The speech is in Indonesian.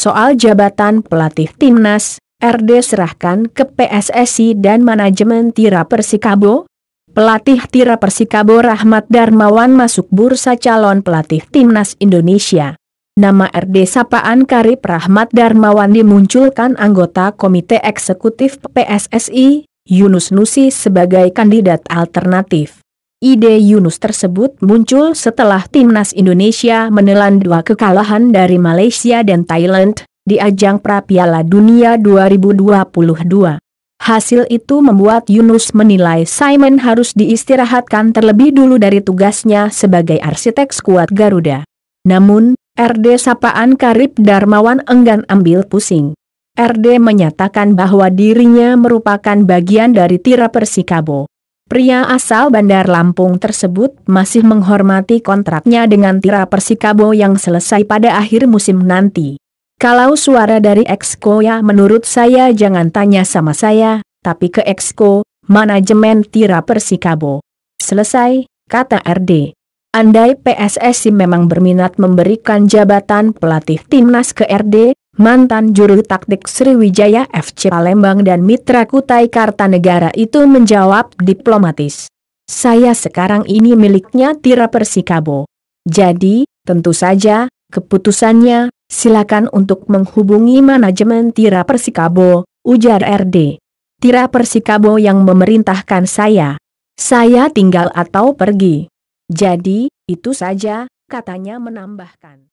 Soal jabatan pelatih timnas, RD serahkan ke PSSI dan manajemen Tira Persikabo. Pelatih Tira Persikabo Rahmat Darmawan masuk bursa calon pelatih timnas Indonesia. Nama RD Sapaan Karib Rahmat Darmawan dimunculkan anggota Komite Eksekutif PSSI, Yunus Nusi sebagai kandidat alternatif. Ide Yunus tersebut muncul setelah timnas Indonesia menelan dua kekalahan dari Malaysia dan Thailand di ajang Prapiala Dunia 2022. Hasil itu membuat Yunus menilai Simon harus diistirahatkan terlebih dulu dari tugasnya sebagai arsitek skuad Garuda. Namun, RD Sapaan Karib Darmawan enggan ambil pusing. RD menyatakan bahwa dirinya merupakan bagian dari Tira Persikabo. Pria asal Bandar Lampung tersebut masih menghormati kontraknya dengan Tira Persikabo yang selesai pada akhir musim nanti. Kalau suara dari Exco ya menurut saya jangan tanya sama saya, tapi ke Exco, manajemen Tira Persikabo. Selesai, kata RD. Andai PSSI memang berminat memberikan jabatan pelatih timnas ke RD, mantan juru taktik Sriwijaya FC Palembang dan mitra Kutai Kartanegara itu menjawab diplomatis. Saya sekarang ini miliknya Tira Persikabo. Jadi, tentu saja, keputusannya, silakan untuk menghubungi manajemen Tira Persikabo, ujar RD. Tira Persikabo yang memerintahkan saya. Saya tinggal atau pergi. Jadi, itu saja, katanya menambahkan.